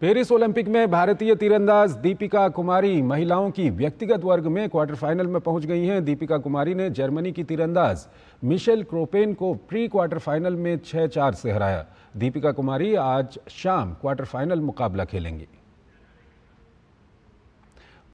Paris Olympic में भारतीय तीरंदाज दीपिका कुमारी महिलाओं की व्यक्तिगत वर्ग में क्वार्टर फाइनल में पहुंच गई हैं दीपिका कुमारी ने जर्मनी की तीरंदाज मिशेल क्रोपेन को प्री क्वार्टर फाइनल में छः चार से हराया दीपिका कुमारी आज शाम क्वार्टर फाइनल मुकाबला खेलेंगी